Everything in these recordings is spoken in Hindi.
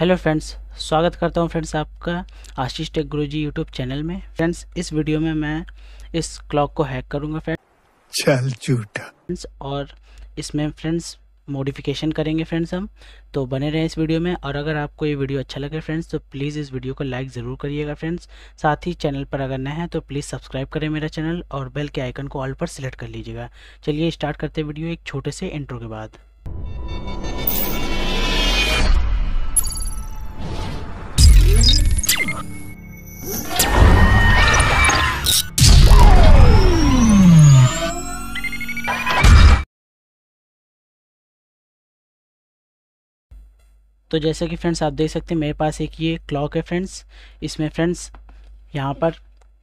हेलो फ्रेंड्स स्वागत करता हूं फ्रेंड्स आपका Ashish tech guru ji YouTube channel में फ्रेंड्स इस वीडियो में मैं इस क्लॉक को हैक करूंगा फ्रेंड्स चल झूठा फ्रेंड्स और इसमें फ्रेंड्स मॉडिफिकेशन करेंगे फ्रेंड्स हम तो बने रहें इस वीडियो में और अगर आपको ये वीडियो अच्छा लगे फ्रेंड्स तो प्लीज़ इस वीडियो को लाइक ज़रूर करिएगा फ्रेंड्स साथ ही चैनल पर अगर नए हैं तो प्लीज़ सब्सक्राइब करें मेरा चैनल और बेल के आइकन को ऑल पर सिलेक्ट कर लीजिएगा चलिए स्टार्ट करते वीडियो एक छोटे से इंट्रो के बाद तो जैसा कि फ्रेंड्स आप देख सकते हैं मेरे पास एक ये क्लॉक है फ्रेंड्स इसमें फ्रेंड्स यहाँ पर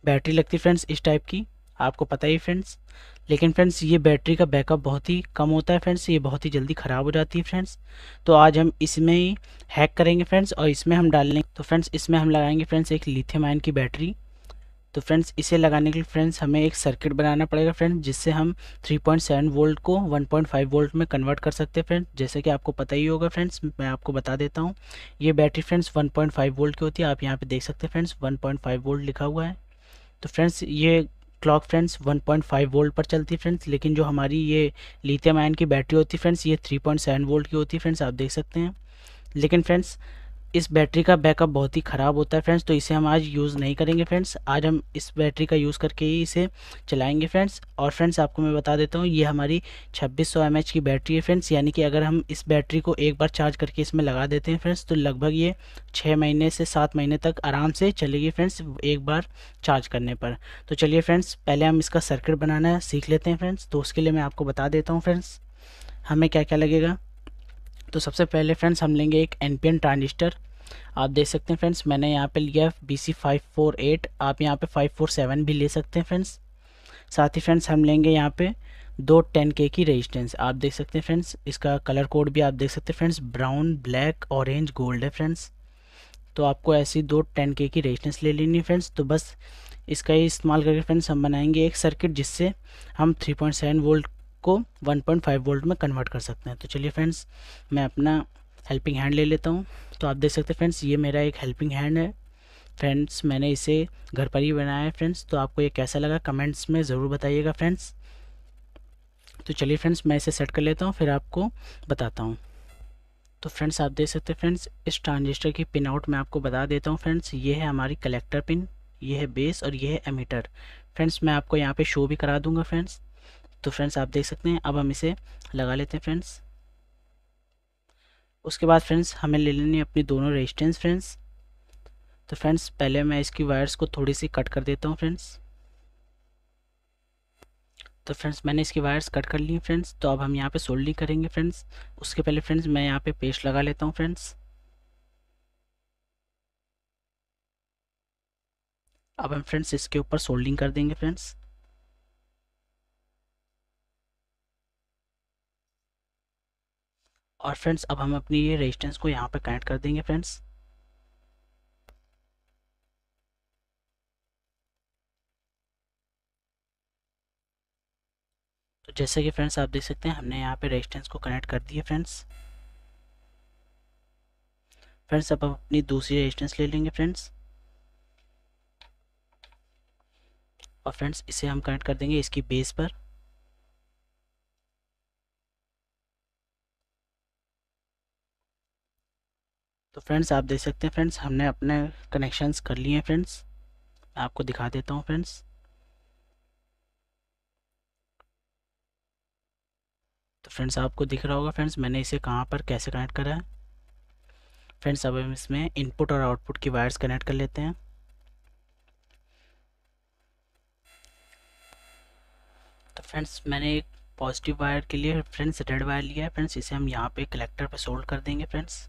बैटरी लगती है फ्रेंड्स इस टाइप की आपको पता ही फ्रेंड्स लेकिन फ्रेंड्स ये बैटरी का बैकअप बहुत ही कम होता है फ्रेंड्स ये बहुत ही जल्दी ख़राब हो जाती है फ्रेंड्स तो आज हम इसमें ही हैक करेंगे फ्रेंड्स और इसमें हम डाल लेंगे तो फ्रेंड्स इसमें हम लगाएंगे फ्रेंड्स एक लिथियम आयन की बैटरी तो फ्रेंड्स इसे लगाने के लिए फ्रेंड्स हमें एक सर्किट बनाना पड़ेगा फ्रेंड्स जिससे हम 3.7 वोल्ट को 1.5 वोल्ट में कन्वर्ट कर सकते हैं फ्रेंड्स जैसे कि आपको पता ही होगा फ्रेंड्स मैं आपको बता देता हूँ ये बैटरी फ्रेंड्स 1.5 वोल्ट की होती है आप यहाँ पे देख सकते हैं फ्रेंड्स 1.5 वोल्ट लिखा हुआ है तो फ्रेंड्स ये क्लॉक फ्रेंड्स 1.5 वोल्ट पर चलती फ्रेंड्स लेकिन जो हमारी ये लिथियम आयन की बैटरी होती है फ्रेंड्स ये 3.7 वोल्ट की होती है फ्रेंड्स आप देख सकते हैं लेकिन फ्रेंड्स इस बैटरी का बैकअप बहुत ही ख़राब होता है फ्रेंड्स तो इसे हम आज यूज़ नहीं करेंगे फ्रेंड्स आज हम इस बैटरी का यूज़ करके ही इसे चलाएंगे फ्रेंड्स और फ्रेंड्स आपको मैं बता देता हूँ ये हमारी 2600 सौ की बैटरी है फ्रेंड्स यानी कि अगर हम इस बैटरी को एक बार चार्ज करके इसमें लगा देते हैं फ्रेंड्स तो लगभग ये छः महीने से सात महीने तक आराम से चलेगी फ्रेंड्स एक बार चार्ज करने पर तो चलिए फ्रेंड्स पहले हम इसका सर्किट बनाना सीख लेते हैं फ्रेंड्स तो उसके लिए मैं आपको बता देता हूँ फ्रेंड्स हमें क्या क्या लगेगा तो सबसे पहले फ्रेंड्स हम लेंगे एक एन ट्रांजिस्टर आप देख सकते हैं फ्रेंड्स मैंने यहाँ पे लिया B C five four eight आप यहाँ पे फाइव फोर सेवन भी ले सकते हैं फ्रेंड्स साथ ही फ्रेंड्स हम लेंगे यहाँ पे दो टेन के की रेजिस्टेंस आप देख सकते हैं फ्रेंड्स इसका कलर कोड भी आप देख सकते हैं friends brown black orange gold है फ्रेंड्स तो आपको ऐसी दो टेन के की रेजिस्टेंस ले लेनी है फ्रेंड्स तो बस इसका ही इस्तेमाल करके फ्रेंड्स हम बनाएंगे एक सर्किट जिससे हम 3.7 वोल्ट को 1.5 वोल्ट में कन्वर्ट कर सकते हैं तो चलिए फ्रेंड्स मैं अपना हेल्पिंग हैंड ले लेता हूँ तो आप देख सकते हैं फ्रेंड्स ये मेरा एक हेल्पिंग हैंड है फ्रेंड्स मैंने इसे घर पर ही बनाया है फ्रेंड्स तो आपको ये कैसा लगा कमेंट्स में ज़रूर बताइएगा फ्रेंड्स तो चलिए फ्रेंड्स मैं इसे सेट कर लेता हूँ फिर आपको बताता हूँ तो फ्रेंड्स आप देख सकते हैं फ्रेंड्स इस ट्रांजिस्टर की पिन आउट मैं आपको बता देता हूँ फ्रेंड्स ये है हमारी कलेक्टर पिन ये है बेस और ये है एमीटर फ्रेंड्स मैं आपको यहाँ पे शो भी करा दूंगा फ्रेंड्स तो फ्रेंड्स आप देख सकते हैं अब हम इसे लगा लेते हैं फ्रेंड्स उसके बाद फ्रेंड्स हमें ले लेनी है अपनी दोनों रेजिस्टेंस फ्रेंड्स तो फ्रेंड्स पहले मैं इसकी वायर्स को थोड़ी सी कट कर देता हूँ फ्रेंड्स तो फ्रेंड्स मैंने इसकी वायर्स कट कर ली फ्रेंड्स तो अब हम यहाँ पे सोल्डिंग करेंगे फ्रेंड्स उसके पहले फ्रेंड्स मैं यहाँ पे पेस्ट लगा लेता हूँ फ्रेंड्स अब हम फ्रेंड्स इसके ऊपर सोल्डिंग कर देंगे फ्रेंड्स और फ्रेंड्स अब हम अपनी ये रेजिस्टेंस को यहाँ पर कनेक्ट कर देंगे फ्रेंड्स तो जैसे कि फ्रेंड्स आप देख सकते हैं हमने यहाँ पे रेजिस्टेंस को कनेक्ट कर दिए फ्रेंड्स फ्रेंड्स अब अपनी दूसरी रेजिस्टेंस ले लेंगे फ्रेंड्स और फ्रेंड्स इसे हम कनेक्ट कर देंगे इसकी बेस पर फ्रेंड्स आप देख सकते हैं फ्रेंड्स हमने अपने कनेक्शंस कर लिए हैं फ्रेंड्स आपको दिखा देता हूँ फ्रेंड्स तो फ्रेंड्स आपको दिख रहा होगा फ्रेंड्स मैंने इसे कहाँ पर कैसे कनेक्ट करा है फ्रेंड्स अब हम इसमें इनपुट और आउटपुट की वायर्स कनेक्ट कर लेते हैं तो फ्रेंड्स मैंने एक पॉजिटिव वायर के लिए फ्रेंड्स रेड वायर लिया है फ्रेंड्स इसे हम यहाँ पे कलेक्टर पे सोल्ड कर देंगे फ्रेंड्स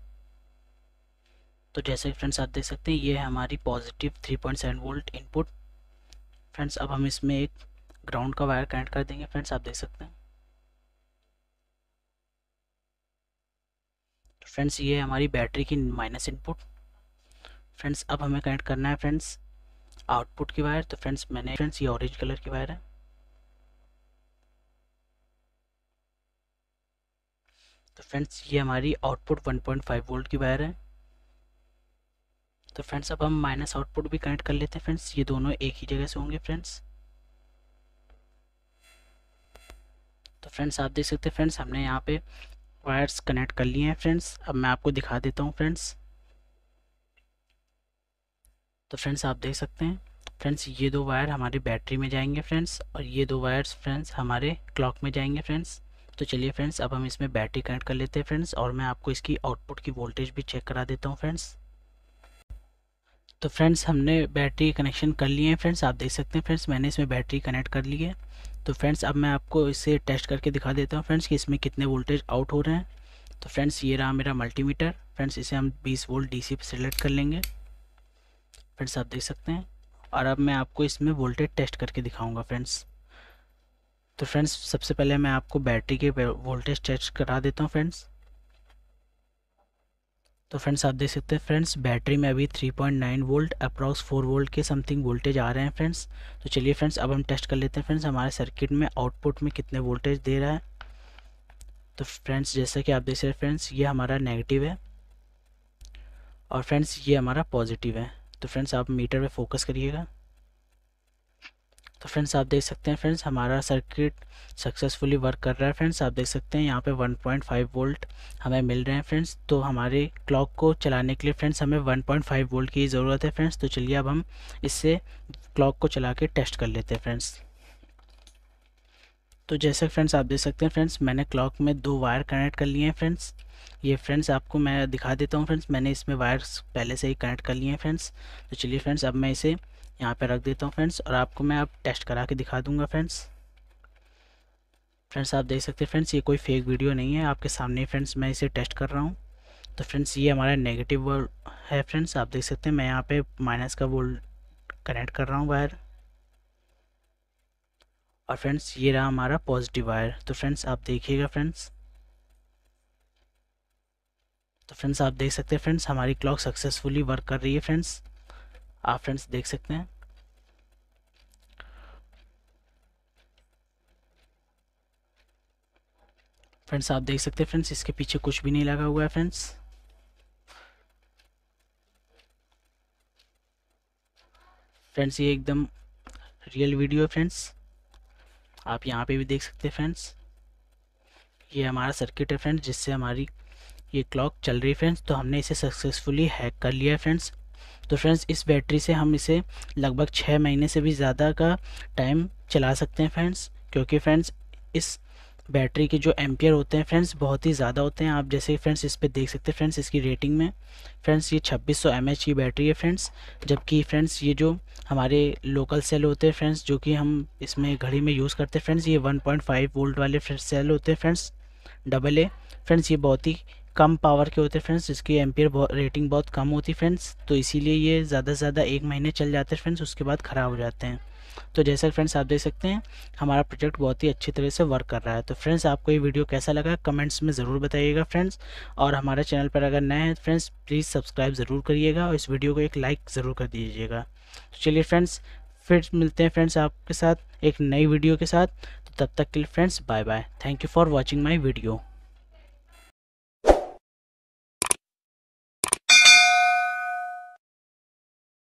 तो जैसे फ्रेंड्स आप देख सकते हैं ये है हमारी पॉजिटिव 3.7 वोल्ट इनपुट फ्रेंड्स अब हम इसमें एक ग्राउंड का वायर कनेक्ट कर देंगे फ्रेंड्स आप देख सकते हैं तो फ्रेंड्स ये है हमारी बैटरी की माइनस इनपुट फ्रेंड्स अब हमें कनेक्ट करना है फ्रेंड्स आउटपुट की वायर तो फ्रेंड्स मैंने फ्रेंड्स ये ऑरेंज कलर की वायर है तो फ्रेंड्स ये हमारी आउटपुट 1.5 वोल्ट की वायर है तो फ्रेंड्स अब हम माइनस आउटपुट भी कनेक्ट कर लेते हैं फ्रेंड्स ये दोनों एक ही जगह से होंगे फ्रेंड्स तो फ्रेंड्स आप देख सकते हैं फ्रेंड्स हमने यहाँ पे वायर्स कनेक्ट कर लिए हैं फ्रेंड्स अब मैं आपको दिखा देता हूँ फ्रेंड्स तो फ्रेंड्स आप देख सकते हैं फ्रेंड्स ये दो वायर हमारी बैटरी में जाएंगे फ्रेंड्स और ये दो वायर्स फ्रेंड्स हमारे क्लॉक में जाएंगे फ्रेंड्स तो चलिए फ्रेंड्स अब हम इसमें बैटरी कनेक्ट कर लेते हैं फ्रेंड्स और मैं आपको इसकी आउटपुट की वोल्टेज भी चेक करा देता हूँ फ्रेंड्स तो फ्रेंड्स हमने बैटरी कनेक्शन कर लिए हैं फ्रेंड्स आप देख सकते हैं फ्रेंड्स मैंने इसमें बैटरी कनेक्ट कर ली है तो फ्रेंड्स अब मैं आपको इसे टेस्ट करके दिखा देता हूँ फ्रेंड्स कि इसमें कितने वोल्टेज आउट हो रहे हैं तो फ्रेंड्स ये रहा मेरा मल्टीमीटर फ्रेंड्स इसे हम 20 वोल्ट डीसी सी सेलेक्ट कर लेंगे फ्रेंड्स आप देख सकते हैं और अब मैं आपको इसमें वोल्टेज टेस्ट करके दिखाऊंगा फ्रेंड्स तो फ्रेंड्स सबसे पहले मैं आपको बैटरी के वोल्टेज टेस्ट करा देता हूँ फ्रेंड्स तो फ्रेंड्स आप देख सकते हैं फ्रेंड्स बैटरी में अभी 3.9 वोल्ट अप्रॉक्स 4 वोल्ट के समथिंग वोल्टेज आ रहे हैं फ्रेंड्स तो चलिए फ्रेंड्स अब हम टेस्ट कर लेते हैं फ्रेंड्स हमारे सर्किट में आउटपुट में कितने वोल्टेज दे रहा है तो फ्रेंड्स जैसा कि आप देख सकते हैं फ्रेंड्स ये हमारा नेगेटिव है और फ्रेंड्स ये हमारा पॉजिटिव है तो फ्रेंड्स आप मीटर पर फोकस करिएगा तो फ्रेंड्स आप देख सकते हैं फ्रेंड्स हमारा सर्किट सक्सेसफुली वर्क कर रहा है फ्रेंड्स आप देख सकते हैं यहाँ पे 1.5 वोल्ट हमें मिल रहे हैं फ्रेंड्स तो हमारे क्लॉक को चलाने के लिए फ्रेंड्स हमें 1.5 वोल्ट की ज़रूरत है फ्रेंड्स तो चलिए अब हम इससे क्लॉक को चला के टेस्ट कर लेते हैं फ्रेंड्स तो जैसे फ्रेंड्स आप देख सकते हैं फ्रेंड्स मैंने क्लॉक में दो वायर कनेक्ट कर लिए हैं फ्रेंड्स ये फ्रेंड्स आपको मैं दिखा देता हूँ फ्रेंड्स मैंने इसमें वायर्स पहले से ही कनेक्ट कर लिए हैं फ्रेंड्स तो चलिए फ्रेंड्स अब मैं इसे यहाँ पे रख देता हूँ फ्रेंड्स और आपको मैं अब टेस्ट करा के दिखा दूँगा फ्रेंड्स फ्रेंड्स आप देख सकते हैं फ्रेंड्स ये कोई फेक वीडियो नहीं है आपके सामने फ्रेंड्स मैं इसे टेस्ट कर रहा हूँ तो फ्रेंड्स ये हमारा नेगेटिव है फ्रेंड्स आप देख सकते हैं मैं यहाँ पे माइनस का वोल्ट कनेक्ट कर रहा हूँ वायर और फ्रेंड्स ये रहा हमारा पॉजिटिव वायर तो फ्रेंड्स आप देखिएगा फ्रेंड्स तो फ्रेंड्स आप देख सकते हैं फ्रेंड्स हमारी क्लॉक सक्सेसफुली वर्क कर रही है फ्रेंड्स आप फ्रेंड्स देख सकते हैं फ्रेंड्स आप देख सकते हैं फ्रेंड्स इसके पीछे कुछ भी नहीं लगा हुआ है फ्रेंड्स फ्रेंड्स ये एकदम रियल वीडियो है फ्रेंड्स आप यहाँ पे भी देख सकते हैं फ्रेंड्स ये हमारा सर्किट है फ्रेंड्स जिससे हमारी ये क्लॉक चल रही है फ्रेंड्स तो हमने इसे सक्सेसफुली हैक कर लिया है फ्रेंड्स तो फ्रेंड्स इस बैटरी से हम इसे लगभग छः महीने से भी ज़्यादा का टाइम चला सकते हैं फ्रेंड्स क्योंकि फ्रेंड्स इस बैटरी के जो एम्पियर होते हैं फ्रेंड्स बहुत ही ज़्यादा होते हैं आप जैसे फ्रेंड्स इस पर देख सकते हैं फ्रेंड्स इसकी रेटिंग में फ्रेंड्स ये 2600 सौ की बैटरी है फ्रेंड्स जबकि फ्रेंड्स ये जो हमारे लोकल सेल होते हैं फ्रेंड्स जो कि हम इसमें घड़ी में यूज़ करते हैं फ्रेंड्स ये 1.5 वोल्ट वाले सेल होते हैं फ्रेंड्स डबल ए फ्रेंड्स ये बहुत ही कम पावर के होते हैं फ्रेंड्स जिसकी एम्पियर रेटिंग बहुत कम होती है फ्रेंड्स तो इसीलिए ये ज़्यादा से ज़्यादा एक महीने चल जाते हैं फ्रेंड्स उसके बाद ख़राब हो जाते हैं तो जैसा फ्रेंड्स आप देख सकते हैं हमारा प्रोजेक्ट बहुत ही अच्छी तरह से वर्क कर रहा है तो फ्रेंड्स आपको ये वीडियो कैसा लगा कमेंट्स में ज़रूर बताइएगा फ्रेंड्स और हमारे चैनल पर अगर नए हैं फ्रेंड्स प्लीज़ सब्सक्राइब ज़रूर करिएगा और इस वीडियो को एक लाइक ज़रूर कर दीजिएगा तो चलिए फ्रेंड्स फिर मिलते हैं फ्रेंड्स आपके साथ एक नई वीडियो के साथ तो तब तक के लिए friends bye bye thank you for watching my video